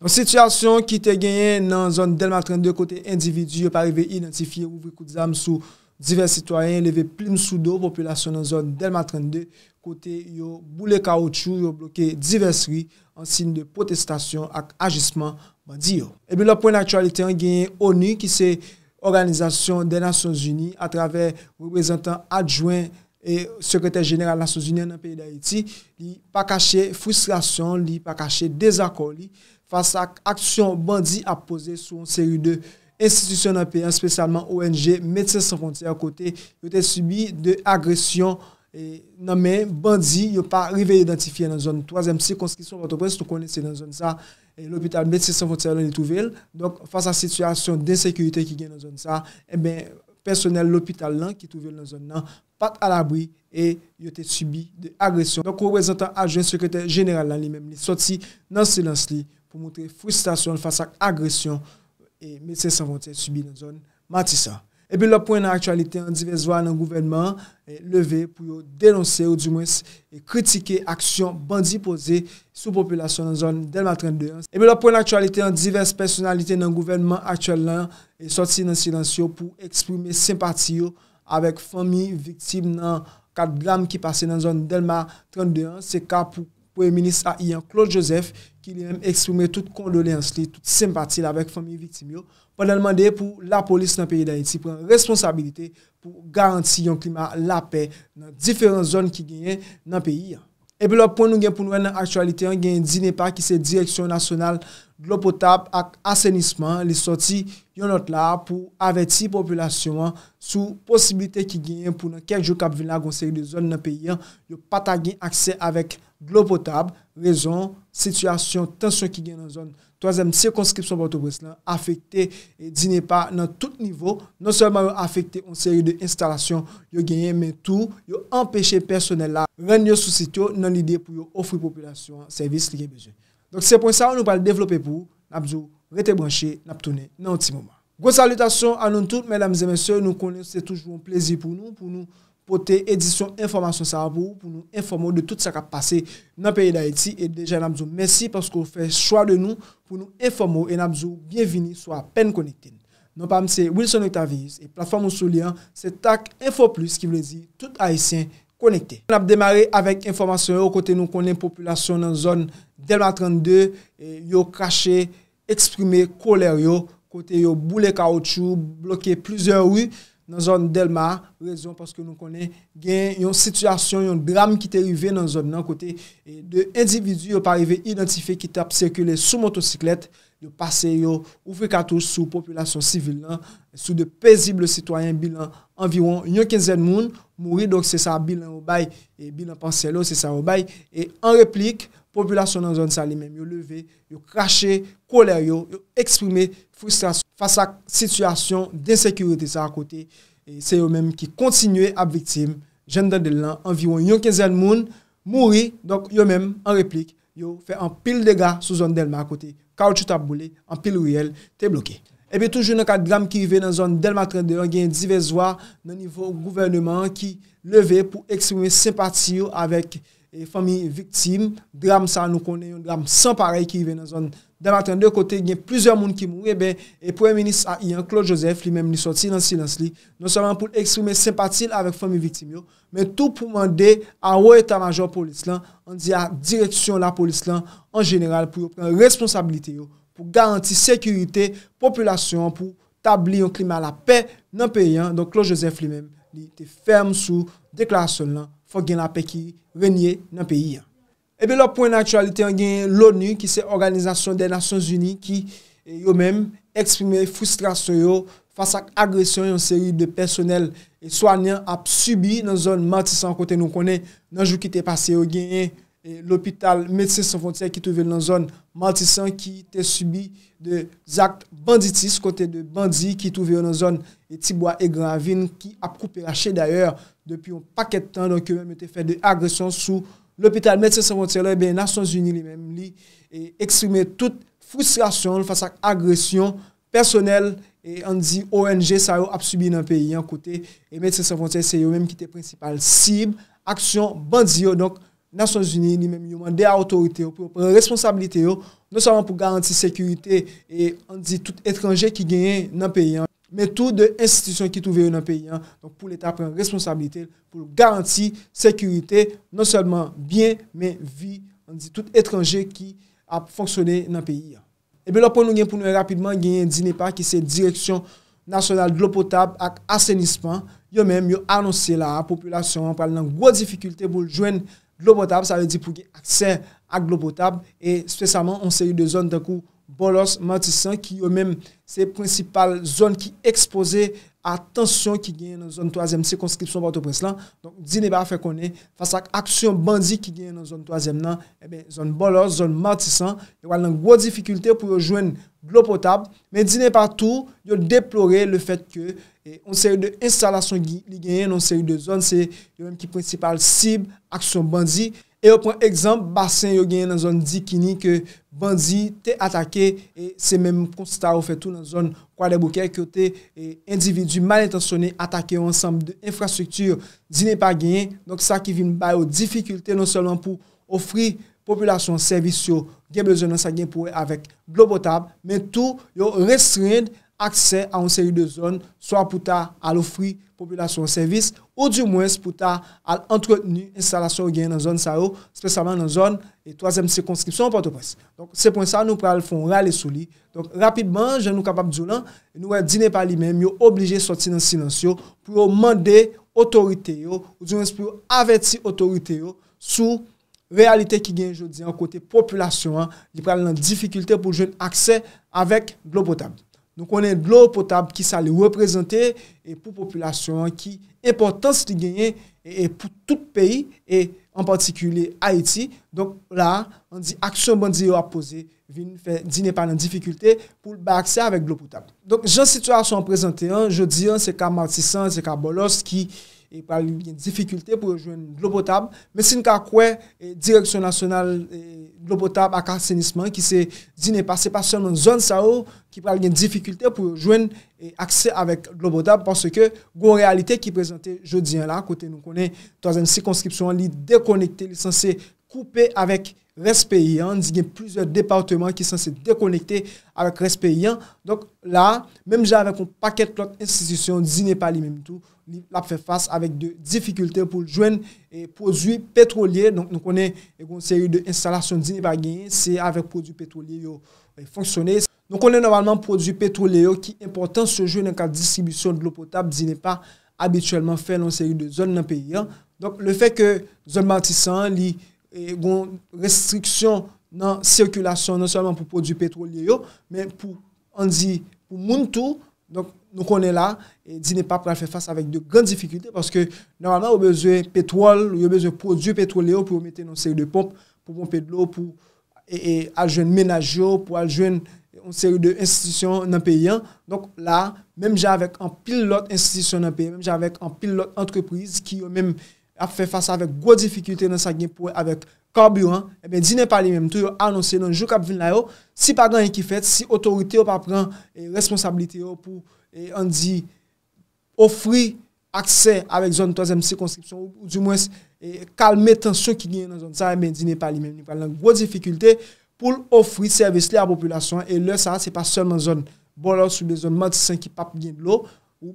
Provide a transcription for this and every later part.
An sityasyon ki te genyen nan zon Delmar 32 kote individu yo parive identifiye oubri koudzam sou divers hitoyen, leve plim sou do populasyon nan zon Delmar 32 kote yo boule kaoutchou, yo bloke divers rui an sin de potestasyon ak ajisman bandiyo. E bi lopwen naktualite an genyen ONU ki se organizasyon de Nasyons Uni a trave vwe prezentan adjouen Nasyons. Et secrétaire général de la Sous-Union dans le pays d'Haïti, il n'a pas caché frustration, il n'a pas caché désaccord. Face à actions bandits apposées sur une série d'institutions dans le pays, spécialement ONG, médecins sans frontières, côté qui ont été subis de agressions e, namées bandits, il n'y a pas arrivé à identifier dans une troisième circonscription. Votre preuve, si tu connais, c'est dans une zone ça, e, l'hôpital médecins sans frontières, là, il est trouvé. Donc, face à la situation d'insécurité qui vient dans une zone ça, eh bien... Personel l'hôpital lan ki touvel nan zon nan pat al abri e yote subi de agresyon. Donk wèzantan ajwen sekretèr jeneral lan li mèm li soti nan silans li pou moutre frustasyon fasa agresyon e mesè sa vante subi nan zon Matissa. E bi lò pwen nan aktualite an divers vwa nan gouvenman leve pou yo denonse ou di mwes e kritike aksyon bandi pose sou populasyon nan zon del Matissa. E bi lò pwen nan aktualite an divers personalite nan gouvenman aktual lan e soti nan silansyo pou eksprime sempati yo avek fami viktim nan kat blam ki pase nan zon Delmar 31. Se ka pou e minist a yon Claude Joseph ki li yon eksprime tout kondoleansli, tout sempati yo avek fami viktim yo pou nan mande pou la polis nan peyi dan eti pou yon responsabilite pou garanti yon klima la pey nan diferent zon ki genye nan peyi. Ebe lop pou nou gen pou nou an nan aktualite an gen di ne pa ki se direksyon nasyonal Glopotab ak asenisman li soti yon not la pou aveti populasyon sou posibilite ki genyen pou nan kekjou kap vin la goun seri de zon nan peyen yo pata gen akse avek glopotab, rezon, situasyon, tensyon ki genyen nan zon. Troazem, sikonskripsyon bato bris lan afekte di ne pa nan tout nivou, non selman yo afekte goun seri de instalasyon yo genyen men tou yo empeshe personel la ren yo sou sityo nan lide pou yo ofri populasyon servis li genye bejou. Donk se pon sa ou nou pal devlope pou, nabzou rete bwanshe, nabtoune nan otimoma. Gon salutasyon anoun tout, mèdames et mèsyò, nou konen se toujou an plési pou nou, pou nou pote edisyon informasyon sa wapou, pou nou informou de tout sa kap pase nan peri da eti, e deja nabzou mèsyi paskou fè chwa de nou pou nou informou, e nabzou bienvini sou apen konetine. Nonpam se Wilson Octavius, e platform moun sou liyan, se tak info plus ki vle di tout haisyen, Mwen ap demare avèk informasyon yo kote nou konen populasyon nan zon Delmar 32, yo krashe eksprime kolèr yo kote yo boule kaoutchou, bloke plusyen ou nan zon Delmar. Rezon paske nou konen gen yon situasyon, yon dram ki te rive nan zon nan kote de individu yo parive identife ki tap sekule sou motosiklet, yo pase yo ouvre katou sou populasyon sivil nan, sou de pezible sitwayen bilan anviron yon kenzen moun. Mouri, donk se sa bilan wabay, bilan panselo se sa wabay. En replik, populasyon nan zon sa li men, yo leve, yo krashe, koler yo, yo eksprime frustrasyon fasa situasyon densekurite sa akote. Se yo men ki kontsinywe ap viktim, jen dan delan, anviron yon kenzen moun, mouri, donk yo men, en replik, yo fe an pil dega sou zon delman akote. Ka ou chou tap boulé, an pil riyel, te bloké. Ebe eh toujou nou ka dram ki rive nan zon Del Matrèndor, genye divezwa nan nivou gouvernement ki leve pou eksprime sempati yo avèk eh, fami viktim. Dram sa nou konen yon dram sanparey ki rive nan zon Del Matrèndor. Kote genye plizèr moun ki mou ebe, e pou en minis a yon eh Claude Joseph li menm ni soti nan silans li, non seman pou eksprime sempati yo avèk fami viktim yo, men tou pou mande a ou etan major polis lan, an di a direksyon la polis lan, an jeneral pou yo pren responsabilite yo. pou garanti sekurite, populasyon, pou tabli yon klima la pe, nan pe yon. Don Klojosef li men, li te ferm sou deklarasyon lan, fò gen la pe ki venye nan pe yon. Ebe lò, pou yon natyualite, yon gen l'ONU, ki se organizasyon de Nasyons Uni, ki yo men, eksprime frustrasyon yo, fòs ak agresyon yon seri de personel, e swan yon ap subi nan zon mantisan kote nou konen, nan jou ki te pase yo gen yon. E l'hôpital Médicins Sans Frontières ki touven nan zon mantisan ki te subi de zak banditis kote de bandi ki touven nan zon de tibwa e gravine ki ap koupe rachè d'ayor. Depi yon paket tan, yon mèm te fè de agresyon sou l'hôpital Médicins Sans Frontières. L'hôpital eh Médicins Sans Frontières, yon mèm te fè de agresyon sou l'hôpital Médicins Sans Frontières. nan Sons-Uni, ni menm yo man de a otorite yo, pou pran responsabilite yo, non salman pou garanti sekurite, e an di tout etranje ki genye nan peyi an, men tout de institisyon ki touve yo nan peyi an, pou l'Etat pran responsabilite, pou garanti sekurite, non salman bien, men vi an di tout etranje ki ap fonksyone nan peyi an. Ebe lopon nou gen pou nou rapidman genye di ne pa ki se direksyon nasyonal glopotab ak asenisman, yo menm yo anonsi la a populasyon an pal nan gwo defikulte pou jwen Globotab, sa ve di pou ki akse ak Globotab, e spesaman on se yu de zon de kou Bolos Matisan, ki yo menm se prinsipal zon ki ekspoze Atensyon ki genye nan zon 3e, se konskripsyon bote pres lan. Donk di ne pa fe konen, fasa aksyon bandi ki genye nan eh zon 3e nan, ebe zon bolor, zon matisan, yo al nan gwo difikulte pou yo jwen glopotab. Men di ne pa tou, yo deplore le fet ke on eh, seri de instalasyon li genye nan on seri de zon, se yo men ki principal sib, aksyon bandi. E yo pren ekzamp, basen yo genye nan zon dikini ke bandi te atake e se menm konti ta ou fe tout nan zon kwa debouke, ki yo te e, individu malintensyonne atake an samm de infrastruktur di ne pa genye. Donk sa ki vin bay ou difikulte non selman pou ofri populasyon servis yo genye bezon nan sa genye pou e avek globotab men tou yo restrende akse a on seri de zon, swa pou ta al ofri populasyon servis, ou di mwes pou ta al entreteni instalasyon gen nan zon sarou, spesalman nan zon e toazem se konskripsyon ou patopres. Se pon sa, nou pral fon rale sou li. Donc, rapidman, jen nou kapap di ou lan, nou wè di ne pali men, mi ou oblije soti nan silansyo pou ou mande otorite yo, ou di mwes pou aveti otorite yo sou realite ki gen jodi an kote populasyon an, di pral nan difikulte pou jen akse avèk glo potamit. Don konen glopotap ki sa li reprezente e pou populasyon ki importans li genye e, e pou tout peyi, en partikule Haiti. Don la, an di aksyon bandi yo apose, di nepanan difikulte pou ba aksye avek glopotap. Don jan situasyon prezente, je di an, se ka Martisan, se ka Bolos ki e pral yon gen dificultè pou yo jwen Globotab, men sin ka kwe direksyon nasyonal Globotab ak asenisman, ki se zine pa se pasyon nan zon sa ou, ki pral yon gen dificultè pou yo jwen aksè avèk Globotab, panse ke gwo realite ki prezante jodi an la, kote nou konen tozèm si konskripsyon li dekonekte, li sanse koupe avèk respe yon, di gen plizè departement ki sanse dekonekte avèk respe yon, donk la, menm jè avèk ou pakèt klot institisyon zine pa li menm tou, li plap fè fase avèk de difficultè pou jwen e pou zwi petrolier. Donk nou konè yon e seri de instalasyon zini bagenye, se avèk pou zwi petrolier yon e, fonksyonè. Donk nou konè normalman pou zwi petrolier yon ki importan se jwen nan ka distribusyon glopotap zini pa abituellement fè nan seri de zon nan peyi an. Donk le fè ke zon bantisan li yon restriksyon nan sirkulasyon nan salman pou pou zwi petrolier yon men pou anzi pou moun tou. Donk nou konè la, di ne pa pral fè fass avèk de gran difikilite, porske normalman ou bezwe petwol, ou yo bezwe produ petwole yo pou ou mette nan seri de pomp pou pou pedlo, pou aljwen menaj yo, pou aljwen an seri de institisyon nan peyen donc la, mèm jè avèk an pil lot institisyon nan peyen, mèm jè avèk an pil lot antreprise ki yo mèm ap fè fass avèk gwa difikilite nan sa gen pou avèk karburan, e eh ben di ne pa li mèm, tou yo anonsè nan jou kap vin la yo si padan yon ki fèt, si otorite yo pral pran responsabilite yo pou an di ofri aksè avèk zon tozèm sèkonskripsyon ou du mwès kalmè tan sò ki gwen nan zon zare mèndi nè pali men. Ni pral nan gwo difikultè pou l'ofri servis lè a populasyon. E lè sa, se pa sèlman zon bolò sou lè zon matisèn ki pap gwen lò,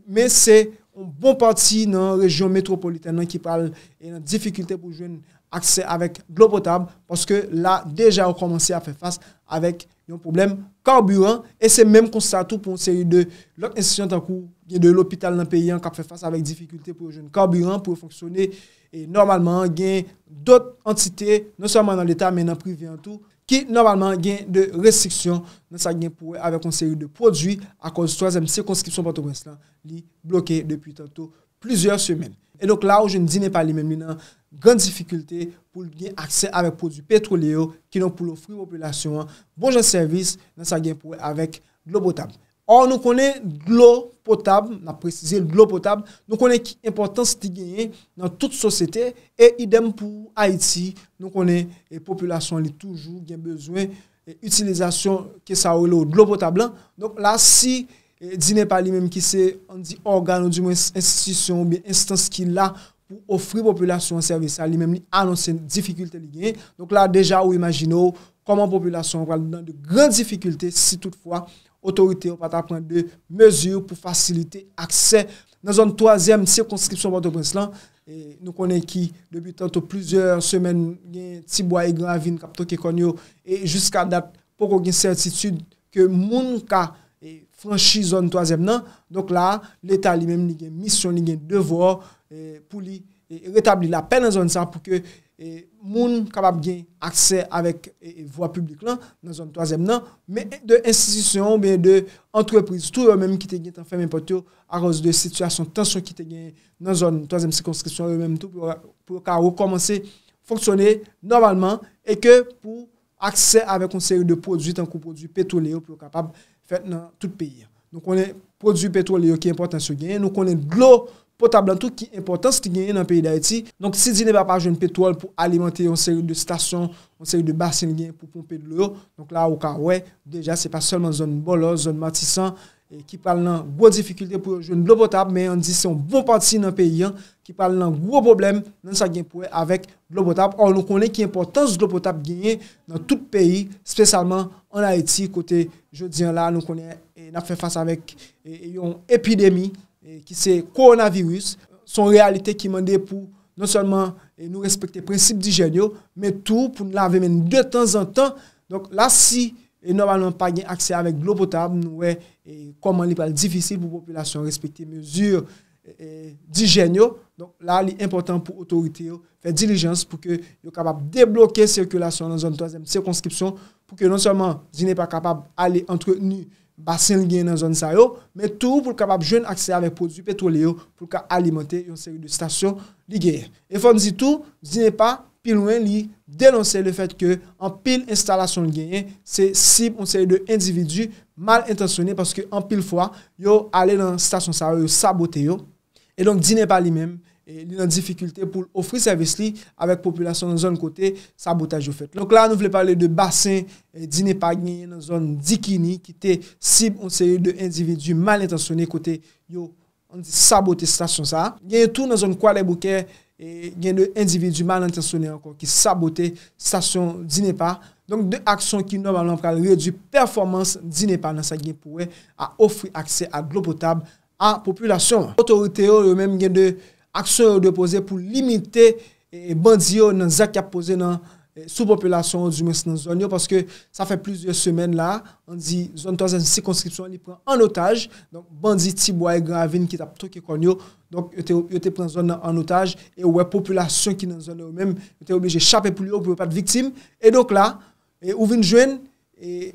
men se an bon pati nan rejyon metropolitè nan ki pral nan difikultè pou jwen aksè avèk glopotab poske la deja ou komanse a fè fass avèk. yon problem karburant, e se menm konseratou pon seri de lak insisyon tankou gen de l'opital nan peyan kap fe fasa avek difikulte pou yon karburant pou yon foksyone, e normalman gen dot antite, non sa man nan l'Etat men nan privi an tou, ki normalman gen de restriksyon non sa gen pou avek konseratou de prodwi akos 3MC konskripsyon pato konstant li bloke depi tanto plizier semen. E donk la ou jen di ne pali menmen nan Gan difikulte pou gen akse avek prodou petroleyo ki nan pou lo fri populasyon bonjan servis nan sa gen pou avek glopotable. Or nou konen glopotable, nan prezise glopotable, nou konen ki importans ti genye nan tout sosete e idem pou Haiti, nou konen populasyon li toujou gen bezwen e utilizasyon ke sa ou lo glopotable. Donk la si di ne pali menm ki se an di organ ou di mwen institisyon ou bi instance ki la konen pou ofri populasyon an servisa li mem li anonsen difikulte li gen. Donk la deja ou imagine ou koman populasyon wale nan de gran difikulte si toutfwa otorite ou pata pran de mezur pou fasilite akse. Nan zon toazem sikonskripsyon Bato-Breslan, nou konen ki debi tanto plizor semen gen tibwa e gran vin kapto ke konyo e jiska dat poko gen certitude ke moun ka E Franchi zone 3e nan Donk la, l'Etat li menm li gen Misyon li gen devor Pou li retabli la pen nan zone sa Pou ke eh, moun kabab gen Aksè avèk vwa publik lan Nan zone 3e nan Men de institisyon, men de entreprise Tou re menm ki te gen tan fèm impotè Ar oz de situasyon, tansyon ki te gen Nan zone 3e sikonskrisyon re menm Tou pou ka ou komanse Fonksyonè normalman E ke pou aksè avèk konsèri de prodjit An koup prodjit petou li ou pou ka apab Fèt nan tout peyi an. Nou konen produ pétrole yo ki importan sou genyen. Nou konen glò potable an tout ki importan sou genyen nan peyi da eti. Donc si di ne pa pa joun pétrole pou alimante yon seri de stasyon, yon seri de basen genyen pou poupe de lò. Donc la ou ka wè, deja se pa solman zon bolò, zon matisan, ki pale nan gwo difficulte pou joun glò potable, men an di se yon bon pati nan peyi an, ki pale nan gwo problem nan sa genpouè avèk glò potable. Or nou konen ki importan sou glò potable genyen nan tout peyi, spesalman... An a eti, kote jodi an la, nou konen na fè fase avèk yon epidemi ki se koronavirus. Son realite ki mende pou non sèlman nou respèkte prinsip di jenyo, mè tou pou nou la vèmèn de tan zan tan. Donc la si, e normalman pa gen akse avèk glo potab, nou wè koman li pèl difisil pou populasyon respèkte mesur di jenyo. Donc la li impotant pou otorite yo fè dilijans pou ke yo kapap deblokè sirkulasyon nan zon tozèm sirkonskipsyon pou ke non seman di ne pa kapab ale entreteni basen li genye nan zon sa yo, men tou pou kapab jen aksele avek produs petrole yo pou ka alimote yon seri de stasyon li genye. E fon di tou, di ne pa pil ouen li denonse le fet ke an pil instalasyon li genye se sip on seri de individu mal intasyone paske an pil fwa yo ale nan stasyon sa yo yo sabote yo. E don di ne pa li menm. li nan difikulte pou l'ofri servis li avek populasyon nan zon kote sabotaj yo fet. Donk la nou vle pale de basen di NEPA gwenye nan zon di kini ki te sib onseye de individu malintansyone kote yo sabote stasyon sa. Gwenye tou nan zon kwa de bouke gwenye de individu malintansyone ankon ki sabote stasyon di NEPA. Donk de aksyon ki normalan pral rye di performans di NEPA nan sa gwenye pouwe a ofri aksye a glo potab a populasyon. Otorite yo yo menm gwenye de aksyon yo depoze pou limite e, e, bandi yo nan zak ap pose nan e, sou populasyon ou jumeci nan zon yo paske sa fe plizye semen la an di zon toz an sikonskripsyon li pren an otaj bandi tibwa e gran avin ki tap toke kon yo yo te pren zon an otaj e wè populasyon ki nan zon yo men yo te obleje chape pou yo pou pat vitim e dok la, ou vin jwen e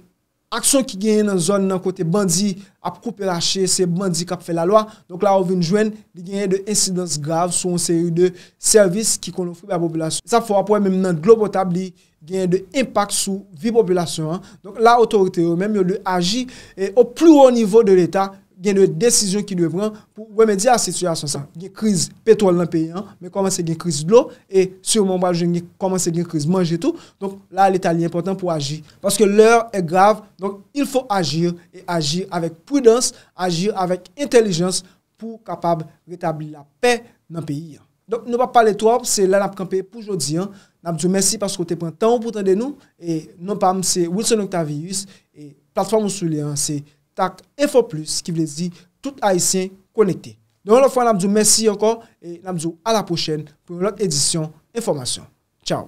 aksyon ki genye nan zon nan kote bandi ap koupe lache se bandi kap fe la lwa, donk la ou vin jwen li genye de insidans grav sou an seri de servis ki kon ofri la populasyon. E sa fwa pou ap wè men nan globo tabli genye de impak sou vi populasyon. Donk la otorite ou men men yo de aji e, au plou ou nivou de l'Etat, gen de desisyon ki nou e vran pou wèmèdi a situasyon sa. Gen kriz petol nan peyi an, men komanse gen kriz blou e surman wajen gen komanse gen kriz manj etou. Donk la l'Italien portan pou agi paske lèr e grav, donk il fò agir, e agir avèk prudans, agir avèk intelijans pou kapab retabli la pey nan peyi an. Donk nou pa pale to ap, se lè nap kampe pou jodi an nam diyo mèsi pasko te prantan pou tende nou e nou pam se Wilson Octavius e platform moun souli an, se TAC, Info Plus qui veut dire tout haïtien connecté. Donc, la fois, merci encore et à la prochaine pour une autre édition Information. Ciao.